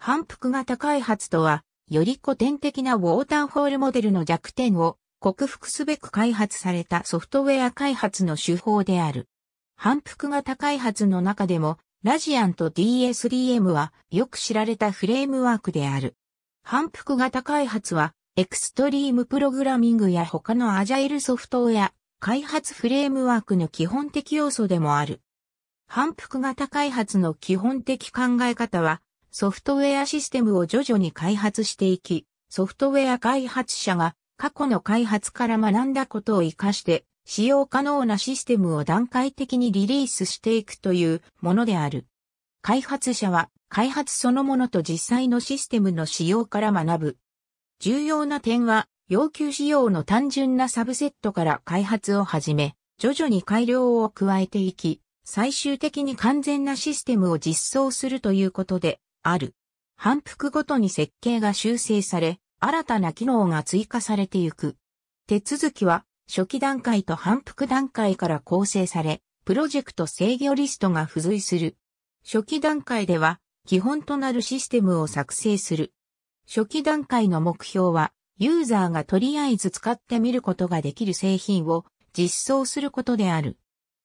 反復型開発とは、より古典的なウォーターホールモデルの弱点を克服すべく開発されたソフトウェア開発の手法である。反復型開発の中でも、ラジアンと DSDM はよく知られたフレームワークである。反復型開発は、エクストリームプログラミングや他のアジャイルソフトウェア、開発フレームワークの基本的要素でもある。反復型開発の基本的考え方は、ソフトウェアシステムを徐々に開発していき、ソフトウェア開発者が過去の開発から学んだことを活かして使用可能なシステムを段階的にリリースしていくというものである。開発者は開発そのものと実際のシステムの使用から学ぶ。重要な点は要求仕様の単純なサブセットから開発を始め、徐々に改良を加えていき、最終的に完全なシステムを実装するということで、ある。反復ごとに設計が修正され、新たな機能が追加されていく。手続きは、初期段階と反復段階から構成され、プロジェクト制御リストが付随する。初期段階では、基本となるシステムを作成する。初期段階の目標は、ユーザーがとりあえず使ってみることができる製品を実装することである。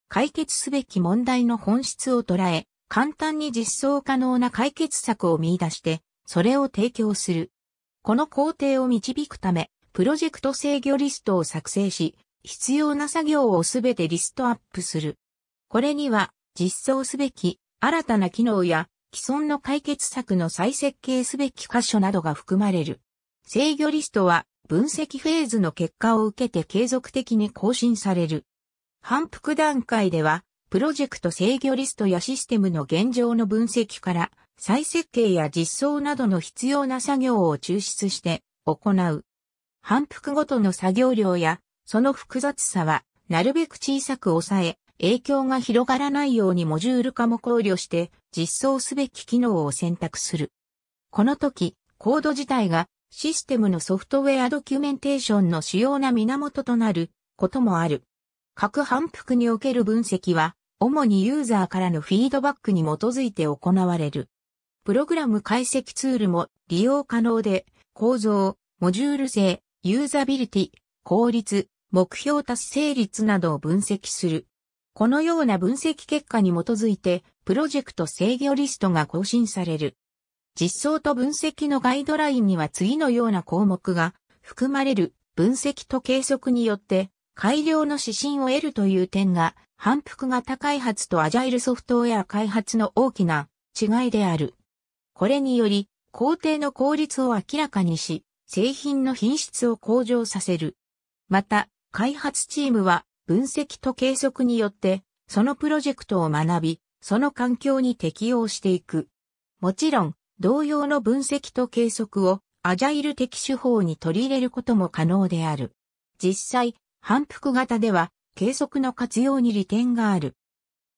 解決すべき問題の本質を捉え、簡単に実装可能な解決策を見出して、それを提供する。この工程を導くため、プロジェクト制御リストを作成し、必要な作業をすべてリストアップする。これには、実装すべき新たな機能や既存の解決策の再設計すべき箇所などが含まれる。制御リストは分析フェーズの結果を受けて継続的に更新される。反復段階ではプロジェクト制御リストやシステムの現状の分析から、再設計や実装などの必要な作業を抽出して行う。反復ごとの作業量や、その複雑さは、なるべく小さく抑え、影響が広がらないようにモジュール化も考慮して実装すべき機能を選択する。この時、コード自体がシステムのソフトウェアドキュメンテーションの主要な源となることもある。各反復における分析は主にユーザーからのフィードバックに基づいて行われる。プログラム解析ツールも利用可能で、構造、モジュール性、ユーザビリティ、効率、目標達成率などを分析する。このような分析結果に基づいて、プロジェクト制御リストが更新される。実装と分析のガイドラインには次のような項目が含まれる分析と計測によって改良の指針を得るという点が反復型開発とアジャイルソフトウェア開発の大きな違いである。これにより、工程の効率を明らかにし、製品の品質を向上させる。また、開発チームは分析と計測によって、そのプロジェクトを学び、その環境に適応していく。もちろん、同様の分析と計測をアジャイル的手法に取り入れることも可能である。実際、反復型では計測の活用に利点がある。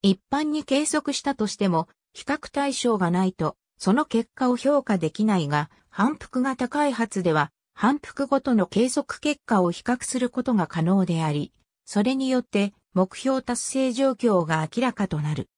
一般に計測したとしても、比較対象がないと、その結果を評価できないが、反復型開発では、反復ごとの計測結果を比較することが可能であり、それによって目標達成状況が明らかとなる。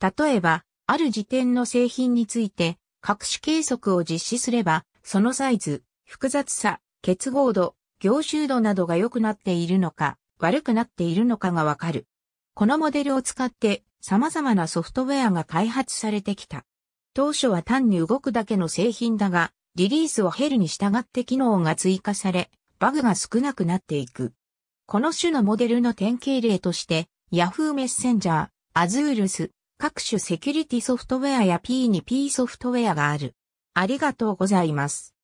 例えば、ある時点の製品について、各種計測を実施すれば、そのサイズ、複雑さ、結合度、凝集度などが良くなっているのか、悪くなっているのかがわかる。このモデルを使って様々なソフトウェアが開発されてきた。当初は単に動くだけの製品だが、リリースを減るに従って機能が追加され、バグが少なくなっていく。この種のモデルの典型例として、Yahoo メッセンジャー、Azures、各種セキュリティソフトウェアや P2P ソフトウェアがある。ありがとうございます。